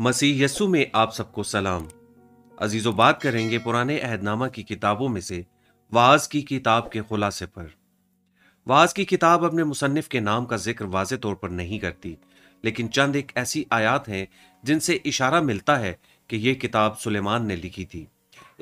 मसीह यसु में आप सबको सलाम अजीजों बात करेंगे पुराने अहदनामा की किताबों में से वाज की किताब के खुलासे पर वाज की किताब अपने मुसनफ़ के नाम का जिक्र वाज तौर पर नहीं करती लेकिन चंद एक ऐसी आयात हैं जिनसे इशारा मिलता है कि यह किताब सुलेमान ने लिखी थी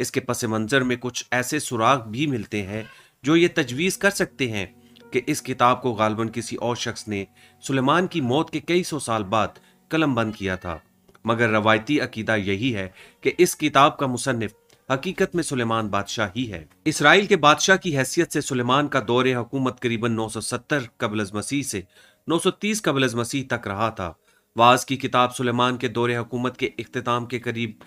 इसके पस मंज़र में कुछ ऐसे सुराग भी मिलते हैं जो ये तजवीज़ कर सकते हैं कि इस किताब को गालबन किसी और शख्स ने सुलेमान की मौत के कई सौ साल बाद कलम बंद किया था मगर रवायती अकीदा यही है कि इस किताब का मुसनफ़ हकीकत में सुलेमान बादशाह ही है इसराइल के बादशाह की हैसियत से सुलेमान का दौरे हुकूमत करीबन 970 कबल मसीह से 930 कबल मसीह तक रहा था वाज की किताब सुलेमान के दौरे हुकूमत के अख्ताम के करीब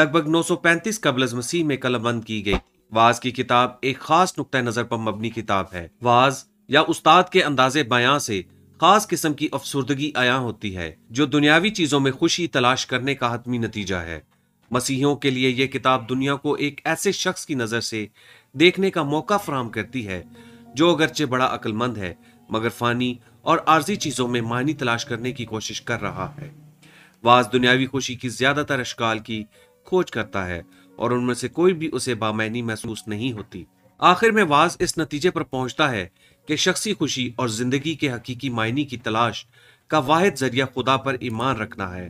लगभग 935 कबल मसीह में कलमबंद की गई वाज की किताब एक खास नुक़ नज़र पर मबनी किताब है वाज या उस्ताद के अंदाजे बयां से खास किस्म की अफसरदगी आया होती है जो दुनियावी चीजों में खुशी तलाश करने का हतमी नतीजा है मसीहियों के लिए यह किताब दुनिया को एक ऐसे शख्स की नज़र से देखने का मौका फ्राहम करती है जो अगरचे बड़ा अक्लमंद है मगर फानी और आर्जी चीज़ों में मानी तलाश करने की कोशिश कर रहा है वाज दुनियावी खुशी की ज़्यादातर अशकाल की खोज करता है और उनमें से कोई भी उसे बामैनी महसूस नहीं होती आखिर में वाज इस नतीजे पर पहुंचता है कि शख्सी खुशी और जिंदगी के हकीकी मायने की तलाश का वाहिद जरिया खुदा पर ईमान रखना है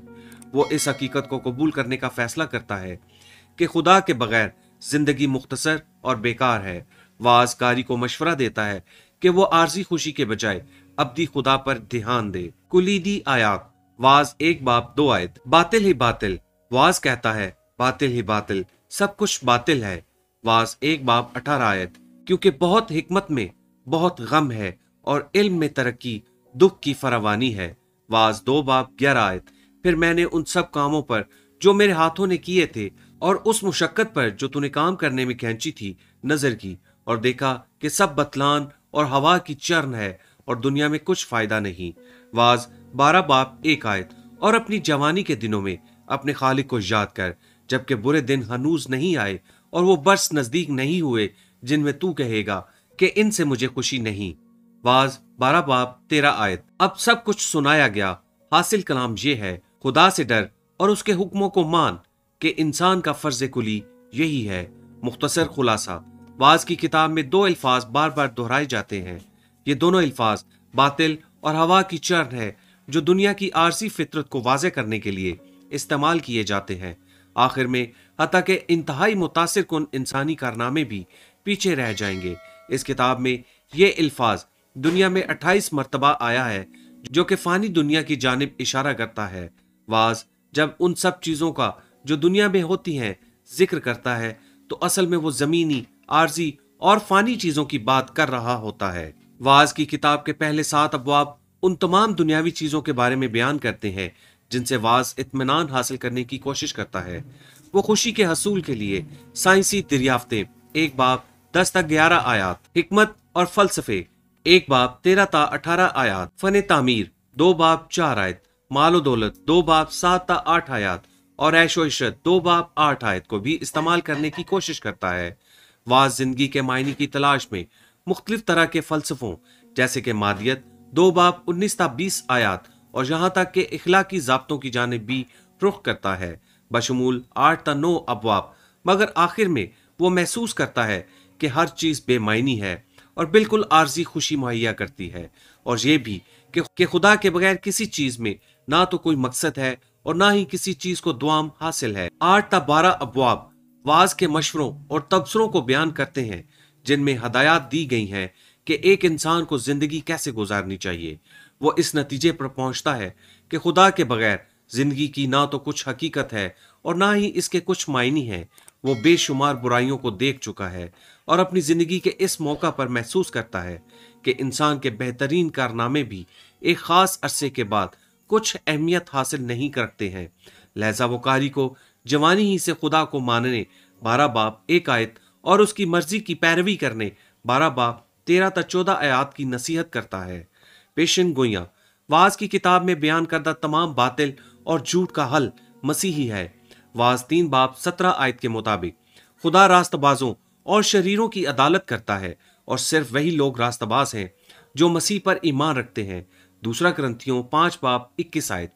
वो इस हकीकत को कबूल करने का फैसला करता है कि खुदा के बगैर जिंदगी मुख्तसर और बेकार है वाजकारी को मशवरा देता है कि वो आर्जी खुशी के बजाय अब्दी खुदा पर ध्यान दे कुलीदी आयात वाज एक बाप दो आयत बातिल ही बातिल वाज कहता है बातिल ही बातिल सब कुछ बातिल है वाज एक बाप अठारह आयत क्योंकि बहुत हिकमत में बहुत गम है और इल्म में तरक्की दुख की फरावानी है वाज दो बाप ग्यारह आयत फिर मैंने उन सब कामों पर जो मेरे हाथों ने किए थे और उस मुशक्क़त पर जो तूने काम करने में खेची थी नजर की और देखा कि सब बतलान और हवा की चरण है और दुनिया में कुछ फायदा नहीं वाज बारह बाप एक आयत और अपनी जवानी के दिनों में अपने खालिक को याद कर जबकि बुरे दिन हनूज नहीं आए और वो बर्स नजदीक नहीं हुए जिनमें तू कहेगा कि इनसे मुझे खुशी नहीं वाज बारा बाब तेरा आयत अब सब कुछ सुनाया गया हासिल कलाम ये है खुदा से डर और उसके हुक्मों को मान के इंसान का फर्ज कुली यही है मुख्तसर खुलासा बाज की किताब में दो अल्फाज बार बार दोहराए जाते हैं ये दोनों अल्फाज बातिल और हवा की चर्न है जो दुनिया की आरसी फितरत को वाजे करने के लिए इस्तेमाल किए जाते हैं आखिर में हती के इंतहाई मुतासर कन इंसानी कारनामे भी पीछे रह जाएंगे इस किताब में ये अल्फाज दुनिया में 28 मरतबा आया है जो कि फ़ानी दुनिया की जानब इशारा करता है वाज जब उन सब चीज़ों का जो दुनिया में होती हैं जिक्र करता है तो असल में वो ज़मीनी आर्जी और फ़ानी चीज़ों की बात कर रहा होता है वाज की किताब के पहले सात अबवाब उन तमाम दुनियावी चीज़ों के बारे में बयान करते हैं जिनसे वाज इतमान हासिल करने की कोशिश करता है वो खुशी के हसूल के लिए साइंसी दरियाफ्तें एक बाप दस तक ग्यारह आयात हमत और फलसफे एक बाप तेरह ता अठारह आयात फन तामीर दो बाप चार आयत मालो दौलत दो बाप सात ता आठ आयात और ऐशो इशरत दो बाप आठ आयत को भी इस्तेमाल करने की कोशिश करता है वाज जिंदगी के मायने की तलाश में मुख्तलिफ तरह के फलसफों जैसे कि मादियत दो बाप उन्नीस ता बीस आयात और यहाँ तक के इखलाकी जबतों की जानब भी रुख करता है बशमूल आठ ता नौ अबवाब मगर आखिर में वो महसूस करता है कि हर चीज़ बेमायनी है और बिल्कुल आर्जी खुशी मुहैया करती है और ये भी कि, खुदा के बगैर किसी चीज़ में ना तो कोई मकसद है और ना ही किसी चीज़ को दुआम हासिल है आठ ता बारह अबवाब वाज के मशवरों और तबसरों को बयान करते हैं जिनमें हदायत दी गई हैं कि एक इंसान को ज़िंदगी कैसे गुजारनी चाहिए वो इस नतीजे पर पहुंचता है कि खुदा के बगैर ज़िंदगी की ना तो कुछ हकीकत है और ना ही इसके कुछ मायने है वो बेशुमार बुराइयों को देख चुका है और अपनी जिंदगी के इस मौका पर महसूस करता है कि इंसान के बेहतरीन कारनामे भी एक खास अरसे के बाद कुछ अहमियत हासिल नहीं करते हैं लहजा वो कारी को जवानी ही से खुदा को मानने बारह बाप एक आयत और उसकी मर्जी की पैरवी करने बारह बाप तेरह त चौदह आयात की नसीहत करता है पेशन गोया वाज की किताब में बयान करदा तमाम बातिल और झूठ का हल मसीही है वाज तीन बाप सत्रह आयत के मुताबिक खुदा रास्तबाजों और शरीरों की अदालत करता है और सिर्फ वही लोग रास्तबाज हैं जो मसीह पर ईमान रखते हैं दूसरा ग्रंथियों पांच बाप इक्कीस आयत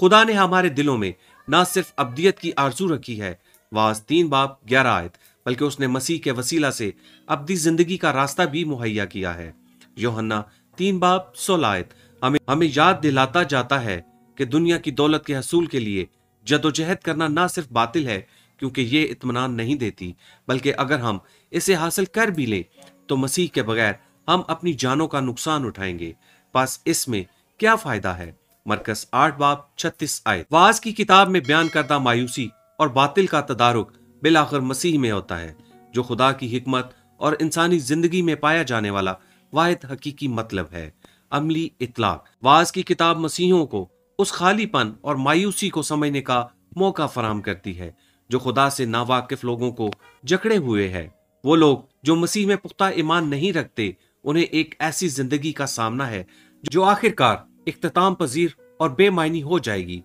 खुदा ने हमारे दिलों में ना सिर्फ अब्दियत की आरजू रखी है वाज तीन बाप ग्यारह आयत बल्कि उसने मसीह के वसीला से अब्दी जिंदगी का रास्ता भी मुहैया किया है योहन्ना तीन बाप सोलायत हमें हमें याद दिलाता जाता है कि दुनिया की दौलत के हसूल के लिए जदोजहद करना ना सिर्फ बातिल है क्योंकि ये इतमान नहीं देती बल्कि अगर हम इसे हासिल कर भी लें तो मसीह के बगैर हम अपनी जानों का नुकसान उठाएंगे बस इसमें क्या फायदा है मरकस आठ बाब छत्तीस आय वाज की किताब में बयान करदा मायूसी और बातिल का तदारुक बिलाखर मसीह में होता है जो खुदा की हमत और इंसानी जिंदगी में पाया जाने वाला वाहिद हकीकी मतलब है अमली इतलाक वाज की किताब मसीहों को उस खालीपन और मायूसी को समझने का मौका फराम करती है जो खुदा से नावाकिफ लोगों को जकड़े हुए है वो लोग जो मसीह में पुख्ता ईमान नहीं रखते उन्हें एक ऐसी जिंदगी का सामना है जो आखिरकार इख्ताम पजीर और बेमानी हो जाएगी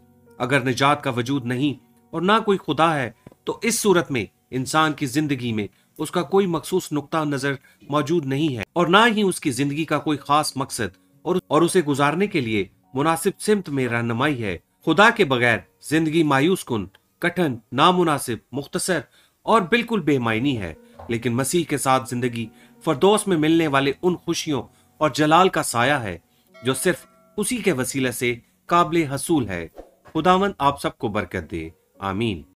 अगर निजात का वजूद नहीं और ना कोई खुदा है तो इस सूरत में इंसान की जिंदगी में उसका कोई मखसूस नुकता नजर मौजूद नहीं है और ना ही उसकी जिंदगी का कोई खास मकसद और, और उसे गुजारने के लिए मुनासिब सिमत में रहनुमाई है खुदा के बगैर जिंदगी मायूस कन कठिन नामुनासिब मुख्तसर और बिल्कुल बेमायनी है लेकिन मसीह के साथ जिंदगी फरदोस में मिलने वाले उन खुशियों और जलाल का साया है जो सिर्फ उसी के वसीले से काबिल हसूल है खुदावंद आप सबको बरकत दे आमीन